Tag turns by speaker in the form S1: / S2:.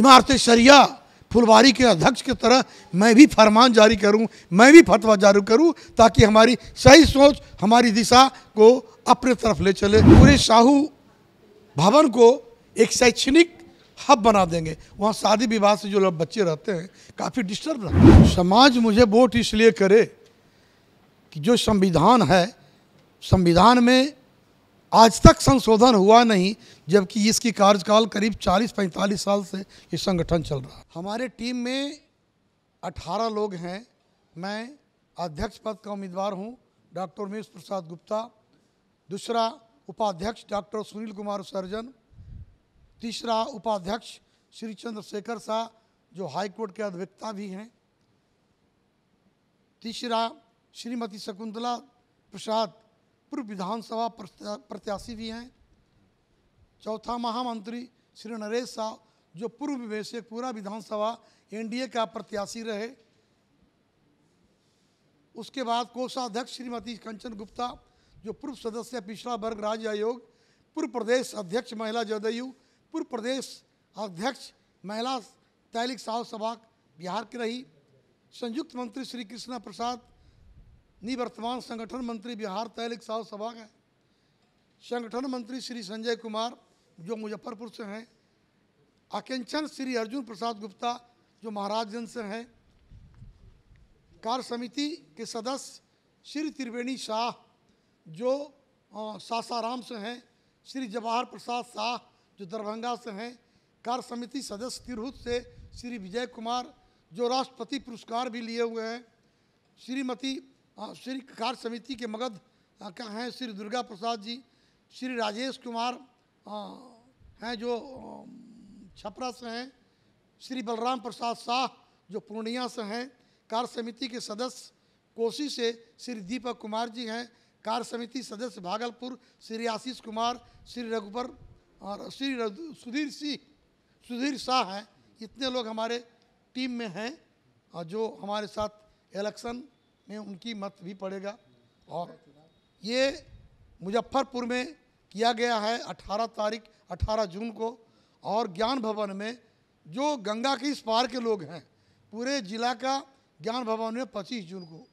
S1: इमारत शरिया फुलवारी के अध्यक्ष की तरह मैं भी फरमान जारी करूं मैं भी फतवा जारी करूं ताकि हमारी सही सोच हमारी दिशा को अपने तरफ ले चले पूरे शाहू भवन को एक शैक्षणिक हब बना देंगे वहाँ शादी विवाह से जो लोग बच्चे रहते हैं काफ़ी डिस्टर्ब रहते हैं समाज मुझे वोट इसलिए करे कि जो संविधान है संविधान में आज तक संशोधन हुआ नहीं जबकि इसकी कार्यकाल करीब 40-45 साल से ये संगठन चल रहा है हमारे टीम में 18 लोग हैं मैं अध्यक्ष पद का उम्मीदवार हूं डॉक्टर उमेश प्रसाद गुप्ता दूसरा उपाध्यक्ष डॉक्टर सुनील कुमार सर्जन तीसरा उपाध्यक्ष श्री चंद्रशेखर शाह जो हाई कोर्ट के अधिवक्ता भी हैं तीसरा श्रीमती शकुंतला प्रसाद पूर्व विधानसभा प्रत्याशी भी हैं चौथा महामंत्री श्री नरेश साहब जो पूर्व में पूरा विधानसभा एनडीए का प्रत्याशी रहे उसके बाद कोषाध्यक्ष श्रीमती कंचन गुप्ता जो पूर्व सदस्य पिछड़ा वर्ग राज्य आयोग पूर्व प्रदेश अध्यक्ष महिला जदयू पूर्व प्रदेश अध्यक्ष महिला तैलिक साहु सभा बिहार की रही संयुक्त मंत्री श्री कृष्णा प्रसाद निवर्तमान संगठन मंत्री बिहार तैलिक साहब सभा हैं संगठन मंत्री श्री संजय कुमार जो मुजफ्फरपुर से हैं आकिंचन श्री अर्जुन प्रसाद गुप्ता जो महाराजगंज से हैं कार्य समिति के सदस्य श्री त्रिवेणी शाह जो सासाराम से हैं श्री जवाहर प्रसाद शाह जो दरभंगा से हैं कार्य समिति सदस्य तिरहुत से श्री विजय कुमार जो राष्ट्रपति पुरस्कार भी लिए हुए हैं श्रीमती हाँ, श्री कार्य समिति के मगध हाँ, का हैं श्री दुर्गा प्रसाद जी श्री राजेश कुमार हाँ, हैं जो छपरा से हैं श्री बलराम प्रसाद शाह जो पूर्णिया से हैं कार्य समिति के सदस्य कोसी से श्री दीपक कुमार जी हैं कार्य समिति सदस्य भागलपुर श्री आशीष कुमार श्री रघुबर और श्री सुधीर सिंह सुधीर शाह हैं इतने लोग हमारे टीम में हैं और जो हमारे साथ इलेक्शन में उनकी मत भी पड़ेगा और ये मुजफ्फरपुर में किया गया है 18 तारीख 18 जून को और ज्ञान भवन में जो गंगा की इस पार के लोग हैं पूरे ज़िला का ज्ञान भवन में 25 जून को